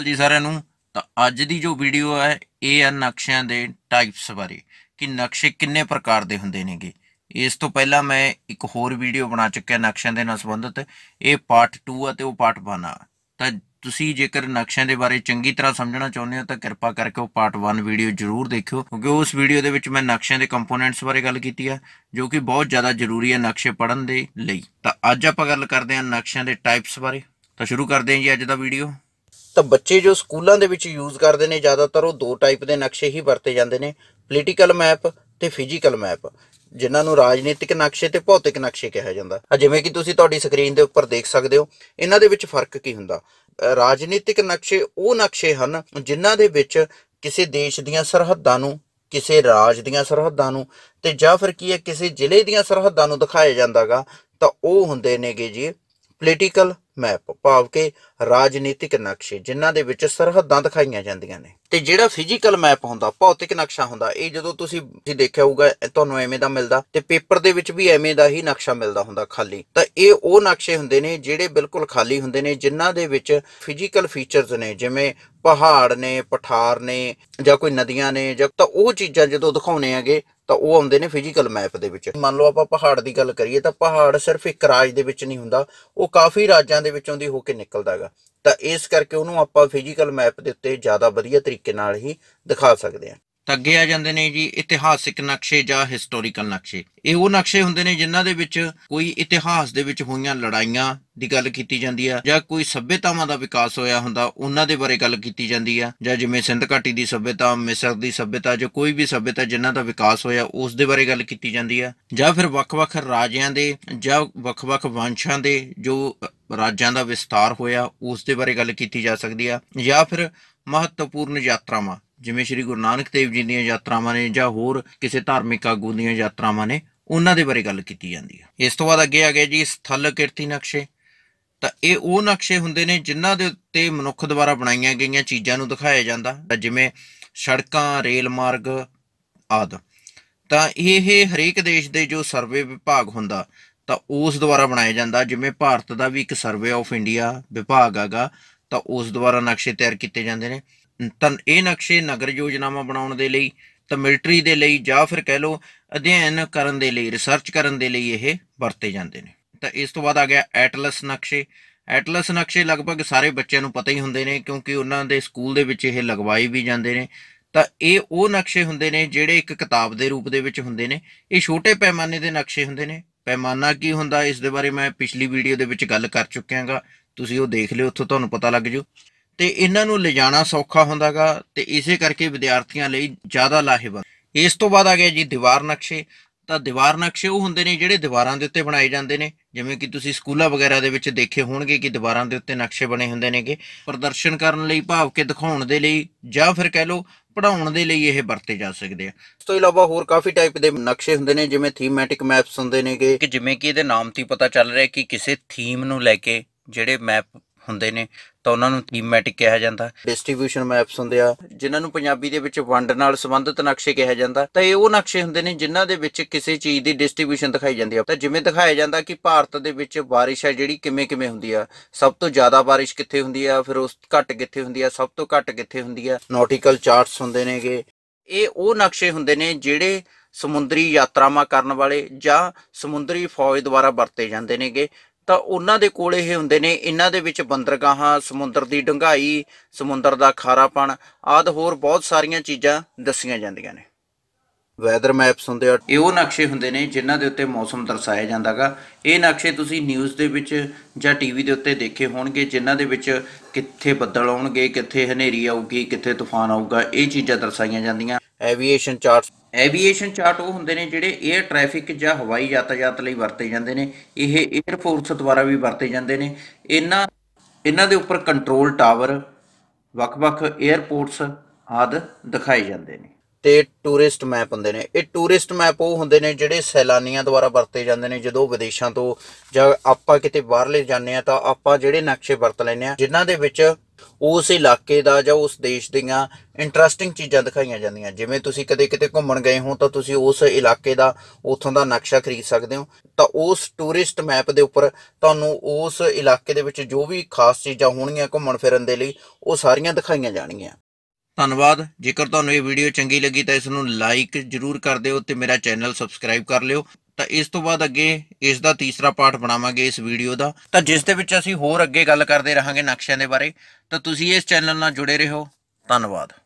ਸਾਲ ਜੀ ਸਾਰਿਆਂ ਨੂੰ ਤਾਂ ਅੱਜ ਦੀ ਜੋ ਵੀਡੀਓ ਹੈ ਇਹ ਹੈ ਨਕਸ਼ਿਆਂ ਦੇ ਟਾਈਪਸ ਬਾਰੇ ਕਿ ਨਕਸ਼ੇ ਕਿੰਨੇ ਪ੍ਰਕਾਰ ਦੇ ਹੁੰਦੇ ਨੇਗੇ ਇਸ ਤੋਂ ਪਹਿਲਾਂ ਮੈਂ ਇੱਕ ਹੋਰ ਵੀਡੀਓ ਬਣਾ ਚੁੱਕਿਆ ਨਕਸ਼ਿਆਂ ਦੇ ਨਾਲ ਸੰਬੰਧਿਤ ਇਹ ਪਾਰਟ 2 ਹੈ ਤੇ ਉਹ ਪਾਰਟ 1 ਆ ਤਾਂ ਤੁਸੀਂ ਜੇਕਰ ਨਕਸ਼ਿਆਂ ਦੇ ਬਾਰੇ ਚੰਗੀ ਤਰ੍ਹਾਂ ਸਮਝਣਾ ਚਾਹੁੰਦੇ ਹੋ ਤਾਂ ਕਿਰਪਾ ਕਰਕੇ ਉਹ ਪਾਰਟ 1 ਵੀਡੀਓ ਜ਼ਰੂਰ ਦੇਖਿਓ ਕਿਉਂਕਿ ਉਸ ਵੀਡੀਓ ਦੇ ਵਿੱਚ ਮੈਂ ਨਕਸ਼ਿਆਂ ਦੇ ਕੰਪੋਨੈਂਟਸ ਬਾਰੇ ਗੱਲ ਕੀਤੀ ਹੈ ਜੋ ਕਿ ਬਹੁਤ ਜ਼ਿਆਦਾ ਜ਼ਰੂਰੀ ਹੈ ਨਕਸ਼ੇ ਪੜਨ ਦੇ ਲਈ ਤਾਂ ਅੱਜ ਆਪਾਂ ਗੱਲ ਕਰਦੇ ਹਾਂ ਨਕਸ਼ਿਆਂ ਦੇ ਟਾਈਪਸ ਬਾਰੇ ਤਾਂ ਸ਼ੁਰੂ ਕਰਦੇ ਹਾਂ ਜੀ ਅੱਜ ਦਾ ਵੀਡੀਓ ਤਾਂ ਬੱਚੇ ਜੋ ਸਕੂਲਾਂ ਦੇ ਵਿੱਚ ਯੂਜ਼ ਕਰਦੇ ਨੇ ਜ਼ਿਆਦਾਤਰ ਉਹ ਦੋ ਟਾਈਪ ਦੇ ਨਕਸ਼ੇ ਹੀ ਵਰਤੇ ਜਾਂਦੇ ਨੇ ਪੋਲੀਟੀਕਲ ਮੈਪ ਤੇ ਫਿਜ਼ੀਕਲ ਮੈਪ ਜਿਨ੍ਹਾਂ ਨੂੰ ਰਾਜਨੀਤਿਕ ਨਕਸ਼ੇ ਤੇ ਭੌਤਿਕ ਨਕਸ਼ੇ ਕਿਹਾ ਜਾਂਦਾ ਜਿਵੇਂ ਕਿ ਤੁਸੀਂ ਤੁਹਾਡੀ ਸਕਰੀਨ ਦੇ ਉੱਪਰ ਦੇਖ ਸਕਦੇ ਹੋ ਇਹਨਾਂ ਦੇ ਵਿੱਚ ਫਰਕ ਕੀ ਹੁੰਦਾ ਰਾਜਨੀਤਿਕ ਨਕਸ਼ੇ ਉਹ ਨਕਸ਼ੇ ਹਨ ਜਿਨ੍ਹਾਂ ਦੇ ਵਿੱਚ ਕਿਸੇ ਦੇਸ਼ ਦੀਆਂ ਸਰਹੱਦਾਂ ਨੂੰ ਕਿਸੇ ਰਾਜ ਦੀਆਂ ਸਰਹੱਦਾਂ ਨੂੰ ਤੇ ਜਾਂ ਫਿਰ ਕੀ ਹੈ ਕਿਸੇ ਜ਼ਿਲ੍ਹੇ ਦੀਆਂ ਸਰਹੱਦਾਂ ਨੂੰ ਦਿਖਾਇਆ ਜਾਂਦਾਗਾ ਤਾਂ ਉਹ ਹੁੰਦੇ ਨੇਗੇ ਜੀ ਪੋਲੀਟੀਕਲ ਮੈਪ ਭਾਵ ਕਿ ਰਾਜਨੀਤਿਕ ਨਕਸ਼ੇ ਜਿਨ੍ਹਾਂ ਦੇ ਵਿੱਚ ਸਰਹੱਦਾਂ ਦਿਖਾਈਆਂ ਜਾਂਦੀਆਂ ਨੇ ਤੇ ਜਿਹੜਾ ਫਿਜ਼ੀਕਲ ਮੈਪ ਹੁੰਦਾ ਭੌਤਿਕ ਨਕਸ਼ਾ ਹੁੰਦਾ ਇਹ ਜਦੋਂ ਤੁਸੀਂ ਤੁਸੀਂ ਦੇਖਿਆ ਹੋਊਗਾ ਤੁਹਾਨੂੰ ਐਵੇਂ ਦਾ ਮਿਲਦਾ ਤੇ ਪੇਪਰ ਦੇ ਵਿੱਚ ਵੀ ਐਵੇਂ ਦਾ ਹੀ ਨਕਸ਼ਾ ਮਿਲਦਾ ਹੁੰਦਾ ਖਾਲੀ ਤਾਂ ਇਹ ਉਹ ਨਕਸ਼ੇ ਹੁੰਦੇ ਨੇ ਜਿਹੜੇ ਬਿਲਕੁਲ ਖਾਲੀ ਹੁੰਦੇ ਨੇ ਜਿਨ੍ਹਾਂ ਦੇ ਵਿੱਚ ਫਿਜ਼ੀਕਲ ਫੀਚਰਸ ਨੇ ਜਿਵੇਂ ਪਹਾੜ ਨੇ ਪਠਾਰ ਨੇ ਜਾਂ ਕੋਈ ਨਦੀਆਂ ਨੇ ਜਾਂ ਤਾਂ ਉਹ ਚੀਜ਼ਾਂ ਜਦੋਂ ਦਿਖਾਉਣੇ ਹੈਗੇ ਤਾਂ ਉਹ ਆਉਂਦੇ ਨੇ ਫਿਜ਼ੀਕਲ ਮੈਪ ਦੇ ਵਿੱਚ ਮੰਨ ਲਓ ਆਪਾਂ ਪਹਾੜ ਦੀ ਗੱਲ ਕਰੀਏ ਤਾਂ ਪਹਾੜ ਸਿਰਫ ਇੱਕ ਰਾਜ ਦੇ ਵਿੱਚ ਨਹੀਂ ਹੁੰਦਾ ਉਹ ਕਾਫੀ ਰਾਜਾਂ ਦੇ ਵਿੱਚੋਂ ਦੀ ਹੋ ਕੇ ਨਿਕਲਦਾ ਹੈਗਾ ਤਾਂ ਇਸ ਕਰਕੇ ਉਹਨੂੰ ਆਪਾਂ ਫਿਜ਼ੀਕਲ ਮੈਪ ਦੇ ਉੱਤੇ ਜ਼ਿਆਦਾ ਵਧੀਆ ਤਰੀਕੇ ਨਾਲ ਹੀ ਦਿਖਾ ਸਕਦੇ ਹਾਂ ਤਾਂ ਆ ਜਾਂਦੇ ਨੇ ਜੀ ਇਤਿਹਾਸਿਕ ਨਕਸ਼ੇ ਜਾਂ ਹਿਸਟੋਰੀਕਲ ਨਕਸ਼ੇ ਇਹ ਉਹ ਨਕਸ਼ੇ ਹੁੰਦੇ ਨੇ ਜਿਨ੍ਹਾਂ ਦੇ ਵਿੱਚ ਕੋਈ ਇਤਿਹਾਸ ਦੇ ਵਿੱਚ ਹੋਈਆਂ ਲੜਾਈਆਂ ਦੀ ਗੱਲ ਕੀਤੀ ਜਾਂਦੀ ਆ ਜਾਂ ਕੋਈ ਸਭਿਅਤਾਵਾਂ ਦਾ ਵਿਕਾਸ ਹੋਇਆ ਹੁੰਦਾ ਉਹਨਾਂ ਦੇ ਬਾਰੇ ਗੱਲ ਕੀਤੀ ਜਾਂਦੀ ਆ ਜਾਂ ਜਿਵੇਂ ਸਿੰਧ ਘਾਟੀ ਦੀ ਸਭਿਅਤਾ ਮਿਸਰ ਦੀ ਸਭਿਅਤਾ ਜਾਂ ਕੋਈ ਵੀ ਸਭਿਅਤਾ ਜਿਨ੍ਹਾਂ ਦਾ ਵਿਕਾਸ ਹੋਇਆ ਉਸ ਦੇ ਬਾਰੇ ਗੱਲ ਕੀਤੀ ਜਾਂਦੀ ਆ ਜਾਂ ਫਿਰ ਵੱਖ-ਵੱਖ ਰਾਜਿਆਂ ਦੇ ਜਾਂ ਵੱਖ-ਵੱਖ ਵੰਸ਼ਾਂ ਦੇ ਜੋ ਰਾਜਾਂ ਦਾ ਵਿਸਤਾਰ ਹੋਇਆ ਉਸ ਦੇ ਬਾਰੇ ਗੱਲ ਕੀਤੀ ਜਾ ਸਕਦੀ ਆ ਜਾਂ ਫਿਰ ਮਹੱਤਵਪੂਰਨ ਯਾਤਰਾਵਾਂ ਜਿਵੇਂ ਸ੍ਰੀ ਗੁਰੂ ਨਾਨਕ ਦੇਵ ਜੀ ਦੀਆਂ ਯਾਤਰਾਵਾਂ ਨੇ ਜਾਂ ਹੋਰ ਕਿਸੇ ਧਾਰਮਿਕ ਆਗੂ ਦੀਆਂ ਯਾਤਰਾਵਾਂ ਨੇ ਉਹਨਾਂ ਦੇ ਬਾਰੇ ਗੱਲ ਕੀਤੀ ਜਾਂਦੀ ਹੈ ਇਸ ਤੋਂ ਬਾਅਦ ਅੱਗੇ ਆ ਗਿਆ ਜੀ ਸਥਲ ਕਿਰਤੀ ਨਕਸ਼ੇ ਤਾਂ ਇਹ ਉਹ ਨਕਸ਼ੇ ਹੁੰਦੇ ਨੇ ਜਿਨ੍ਹਾਂ ਦੇ ਉੱਤੇ ਮਨੁੱਖ ਦੁਆਰਾ ਬਣਾਈਆਂ ਗਈਆਂ ਚੀਜ਼ਾਂ ਨੂੰ ਦਿਖਾਇਆ ਜਾਂਦਾ ਤਾਂ ਜਿਵੇਂ ਸੜਕਾਂ ਰੇਲ ਮਾਰਗ ਆਦਿ ਤਾਂ ਇਹ ਹਰੇਕ ਦੇਸ਼ ਦੇ ਜੋ ਸਰਵੇ ਵਿਭਾਗ ਹੁੰਦਾ ਤਾਂ ਉਸ ਦੁਆਰਾ ਬਣਾਇਆ ਜਾਂਦਾ ਜਿਵੇਂ ਭਾਰਤ ਦਾ ਵੀ ਇੱਕ ਸਰਵੇ ਆਫ ਇੰਡੀਆ ਵਿਭਾਗ ਹੈਗਾ ਤਾਂ ਉਸ ਦੁਆਰਾ ਨਕਸ਼ੇ ਤਿਆਰ ਕੀਤੇ ਜਾਂਦੇ ਨੇ ਤਾਂ ਇਹ ਨਕਸ਼ੇ ਨਗਰ ਯੋਜਨਾਵਾਂ ਬਣਾਉਣ ਦੇ ਲਈ ਤਾਂ ਮਿਲਟਰੀ ਦੇ ਲਈ ਜਾਂ ਫਿਰ ਕਹਿ ਲਓ ਅਧਿਐਨ ਕਰਨ ਦੇ ਲਈ ਰਿਸਰਚ ਕਰਨ ਦੇ ਲਈ ਇਹ ਵਰਤੇ ਜਾਂਦੇ ਨੇ ਤਾਂ ਇਸ ਤੋਂ ਬਾਅਦ ਆ ਗਿਆ ਐਟਲਸ ਨਕਸ਼ੇ ਐਟਲਸ ਨਕਸ਼ੇ ਲਗਭਗ ਸਾਰੇ ਬੱਚਿਆਂ ਨੂੰ ਪਤਾ ਹੀ ਹੁੰਦੇ ਨੇ ਕਿਉਂਕਿ ਉਹਨਾਂ ਦੇ ਸਕੂਲ ਦੇ ਵਿੱਚ ਇਹ ਲਗਵਾਏ ਵੀ ਜਾਂਦੇ ਨੇ ਤਾਂ ਇਹ ਉਹ ਨਕਸ਼ੇ ਹੁੰਦੇ ਨੇ ਜਿਹੜੇ ਇੱਕ ਕਿਤਾਬ ਦੇ ਰੂਪ ਦੇ ਵਿੱਚ ਹੁੰਦੇ ਨੇ ਇਹ ਛੋਟੇ ਪੈਮਾਨੇ ਦੇ ਨਕਸ਼ੇ ਹੁੰਦੇ ਨੇ ਪੈਮਾਨਾ ਕੀ ਹੁੰਦਾ ਇਸ ਦੇ ਬਾਰੇ ਮੈਂ ਪਿਛਲੀ ਵੀਡੀਓ ਦੇ ਵਿੱਚ ਗੱਲ ਕਰ ਚੁੱਕਿਆਗਾ ਤੁਸੀਂ ਉਹ ਦੇਖ ਲਿਓ ਉੱਥੋਂ ਤੁਹਾਨੂੰ ਪਤਾ ਲੱਗ ਜੂ ਤੇ ਇਹਨਾਂ ਨੂੰ ਲਿਜਾਣਾ ਸੌਖਾ ਹੁੰਦਾਗਾ ਤੇ ਇਸੇ ਕਰਕੇ ਵਿਦਿਆਰਥੀਆਂ ਲਈ ਜ਼ਿਆਦਾ ਲਾਹੇਵੰਦ ਇਸ ਤੋਂ ਬਾਅਦ ਆ ਗਿਆ ਜੀ ਦੀਵਾਰ ਨਕਸ਼ੇ ਤਾਂ ਦੀਵਾਰ ਨਕਸ਼ੇ ਉਹ ਹੁੰਦੇ ਨੇ ਜਿਹੜੇ ਦੀਵਾਰਾਂ ਦੇ ਉੱਤੇ ਬਣਾਏ ਜਾਂਦੇ ਨੇ ਜਿਵੇਂ ਕਿ ਤੁਸੀਂ ਸਕੂਲਾਂ ਵਗੈਰਾ ਦੇ ਵਿੱਚ ਦੇਖੇ ਹੋਣਗੇ ਕਿ ਦੀਵਾਰਾਂ ਦੇ ਉੱਤੇ ਨਕਸ਼ੇ ਬਣੇ ਹੁੰਦੇ ਨੇਗੇ ਪ੍ਰਦਰਸ਼ਨ ਕਰਨ ਲਈ ਭਾਵ ਕਿ ਦਿਖਾਉਣ ਦੇ ਲਈ ਜਾਂ ਫਿਰ ਕਹਿ ਲਓ ਪੜਾਉਣ ਦੇ ਲਈ ਇਹ ਵਰਤੇ ਜਾ ਸਕਦੇ ਆ ਇਸ ਤੋਂ ਇਲਾਵਾ ਹੋਰ ਕਾਫੀ ਟਾਈਪ ਦੇ ਨਕਸ਼ੇ ਹੁੰਦੇ ਨੇ ਜਿਵੇਂ ਥੀਮੈਟਿਕ ਮੈਪਸ ਹੁੰਦੇ ਨੇਗੇ ਕਿ ਜਿਵੇਂ ਕਿ ਇਹਦੇ ਨਾਮ ਤੋਂ ਪਤਾ ਚੱਲ ਰਿਹਾ ਕਿ ਕਿਸੇ ਥੀਮ ਨੂੰ ਲੈ ਕੇ ਜਿਹੜੇ ਮੈਪ ਹੁੰਦੇ ਨੇ ਤਾਂ ਉਹਨਾਂ ਨੂੰ ਥੀਮੈਟਿਕ ਕਿਹਾ ਜਾਂਦਾ ਡਿਸਟ੍ਰੀਬਿਊਸ਼ਨ ਮੈਪਸ ਹੁੰਦੇ ਆ ਜਿਨ੍ਹਾਂ ਨੂੰ ਪੰਜਾਬੀ ਦੇ ਵਿੱਚ ਵੰਡ ਨਾਲ ਸੰਬੰਧਿਤ ਨਕਸ਼ੇ ਕਿਹਾ ਜਾਂਦਾ ਤਾਂ ਇਹ ਉਹ ਨਕਸ਼ੇ ਹੁੰਦੇ ਨੇ ਜਿਨ੍ਹਾਂ ਦੇ ਵਿੱਚ ਕਿਸੇ ਚੀਜ਼ ਦੀ ਡਿਸਟ੍ਰੀਬਿਊਸ਼ਨ ਦਿਖਾਈ ਜਾਂਦੀ ਆ ਤਾਂ ਜਿਵੇਂ ਦਿਖਾਇਆ ਜਾਂਦਾ ਕਿ ਭਾਰਤ ਦੇ ਵਿੱਚ ਬਾਰਿਸ਼ ਹੈ ਜਿਹੜੀ ਕਿਵੇਂ ਕਿਵੇਂ ਹੁੰਦੀ ਆ ਸਭ ਤੋਂ ਜ਼ਿਆਦਾ ਬਾਰਿਸ਼ ਕਿੱਥੇ ਹੁੰਦੀ ਆ ਫਿਰ ਉਸ ਘੱਟ ਕਿੱਥੇ ਹੁੰਦੀ ਆ ਸਭ ਤੋਂ ਘੱਟ ਕਿੱਥੇ ਹੁੰਦੀ ਆ ਨੌਟੀਕਲ ਚਾਰਟਸ ਹੁੰਦੇ ਨੇਗੇ ਇਹ ਉਹ ਨਕਸ਼ੇ ਹੁੰਦੇ ਨੇ ਜਿਹੜੇ ਸਮੁੰਦਰੀ ਯਾਤਰਾਵਾਂ ਕਰਨ ਵਾਲੇ ਜਾਂ ਸਮੁੰਦਰੀ ਫੌਜ ਦੁਆਰਾ ਵਰਤੇ ਜਾਂਦੇ ਨੇਗੇ ਤਾਂ ਉਹਨਾਂ ਦੇ ਕੋਲੇ ਇਹ ਹੁੰਦੇ ਨੇ ਇਹਨਾਂ ਦੇ ਵਿੱਚ ਬੰਦਰਗਾਹਾਂ ਸਮੁੰਦਰ ਦੀ ਡੰਗਾਈ ਸਮੁੰਦਰ ਦਾ ਖਾਰਾਪਣ ਆਦ ਹੋਰ ਬਹੁਤ ਸਾਰੀਆਂ ਚੀਜ਼ਾਂ ਦੱਸੀਆਂ ਜਾਂਦੀਆਂ ਨੇ ਵੈਦਰ ਮੈਪਸ ਹੁੰਦੇ ਆ ਇਹ ਉਹ ਨਕਸ਼ੇ ਹੁੰਦੇ ਨੇ ਜਿਨ੍ਹਾਂ ਦੇ ਉੱਤੇ ਮੌਸਮ ਦਰਸਾਇਆ ਜਾਂਦਾਗਾ ਇਹ ਨਕਸ਼ੇ ਤੁਸੀਂ ਨਿਊਜ਼ ਦੇ ਵਿੱਚ ਜਾਂ ਟੀਵੀ ਦੇ ਉੱਤੇ ਦੇਖੇ ਹੋਣਗੇ ਜਿਨ੍ਹਾਂ ਦੇ ਵਿੱਚ ਕਿੱਥੇ ਬੱਦਲ ਆਉਣਗੇ ਕਿੱਥੇ ਹਨੇਰੀ ਆਊਗੀ ਕਿੱਥੇ ਤੂਫਾਨ ਆਊਗਾ ਇਹ ਚੀਜ਼ਾਂ ਦਰਸਾਈਆਂ ਜਾਂਦੀਆਂ ਐਵੀਏਸ਼ਨ ਚਾਰਟਸ ਐਵੀਏਸ਼ਨ ਚਾਰਟ ਉਹ ਹੁੰਦੇ ਨੇ ਜਿਹੜੇ 에ਅਰ ਟ੍ਰੈਫਿਕ ਜਾਂ ਹਵਾਈ ਯਾਤਾਯਾਤ ਲਈ ਵਰਤੇ ਜਾਂਦੇ ਨੇ ਇਹ 에ਅਰ ਫੋਰਸ ਦੁਆਰਾ ਵੀ ਵਰਤੇ ਜਾਂਦੇ ਨੇ ਇਹਨਾਂ ਇਹਨਾਂ ਦੇ ਉੱਪਰ ਕੰਟਰੋਲ ਟਾਵਰ ਵੱਖ-ਵੱਖ 에ਅਰਪੋਰਟਸ ਆਦ ਦਿਖਾਏ ਜਾਂਦੇ ਨੇ ਤੇ ਟੂਰਿਸਟ ਮੈਪ ਹੁੰਦੇ ਨੇ ਇਹ ਟੂਰਿਸਟ ਮੈਪ ਉਹ ਹੁੰਦੇ ਨੇ ਜਿਹੜੇ ਸੈਲਾਨੀਆਂ ਦੁਆਰਾ ਵਰਤੇ ਜਾਂਦੇ ਨੇ ਜਦੋਂ ਵਿਦੇਸ਼ਾਂ ਤੋਂ ਜਾਂ ਆਪਾਂ ਕਿਤੇ ਬਾਹਰਲੇ ਜਾਂਦੇ ਆ ਤਾਂ ਆਪਾਂ ਜਿਹੜੇ ਨਕਸ਼ੇ ਵਰਤ ਲੈਨੇ ਆ ਜਿਨ੍ਹਾਂ ਦੇ ਵਿੱਚ ਉਸ ਇਲਾਕੇ ਦਾ ਜਾਂ ਉਸ ਦੇਸ਼ ਦੀਆਂ ਇੰਟਰਸਟਿੰਗ ਚੀਜ਼ਾਂ ਦਿਖਾਈਆਂ ਜਾਂਦੀਆਂ ਜਿਵੇਂ ਤੁਸੀਂ ਕਦੇ ਕਿਤੇ ਘੁੰਮਣ ਗਏ ਹੋ ਤਾਂ ਤੁਸੀਂ ਉਸ ਇਲਾਕੇ ਦਾ ਉਥੋਂ ਦਾ ਨਕਸ਼ਾ ਖਰੀਦ ਸਕਦੇ ਹੋ ਤਾਂ ਉਸ ਟੂਰਿਸਟ ਮੈਪ ਦੇ ਉੱਪਰ ਤੁਹਾਨੂੰ ਉਸ ਇਲਾਕੇ ਦੇ ਵਿੱਚ ਜੋ ਵੀ ਖਾਸ ਚੀਜ਼ਾਂ ਹੋਣਗੀਆਂ ਘੁੰਮਣ ਫਿਰਨ ਦੇ ਲਈ ਉਹ ਸਾਰੀਆਂ ਦਿਖਾਈਆਂ ਜਾਣਗੀਆਂ ਧੰਨਵਾਦ ਜੇਕਰ ਤੁਹਾਨੂੰ ਇਹ ਵੀਡੀਓ ਚੰਗੀ ਲੱਗੀ ਤਾਂ ਇਸ ਨੂੰ ਲਾਈਕ ਜਰੂਰ ਕਰ ਦਿਓ ਤੇ ਮੇਰਾ ਚੈਨਲ ਸਬਸਕ੍ਰਾਈਬ ਕਰ ਲਿਓ ਤਾਂ ਇਸ ਤੋਂ ਬਾਅਦ ਅੱਗੇ ਇਸ ਦਾ ਤੀਸਰਾ ਪਾਰਟ ਬਣਾਵਾਂਗੇ ਇਸ ਵੀਡੀਓ ਦਾ ਤਾਂ ਜਿਸ ਦੇ ਵਿੱਚ ਅਸੀਂ ਹੋਰ ਅੱਗੇ ਗੱਲ ਕਰਦੇ ਰਹਾਂਗੇ ਨਕਸ਼ਿਆਂ ਦੇ ਬਾਰੇ ਤਾਂ ਤੁਸੀਂ ਇਸ ਚੈਨਲ ਨਾਲ ਜੁੜੇ ਰਹੋ ਧੰਨਵਾਦ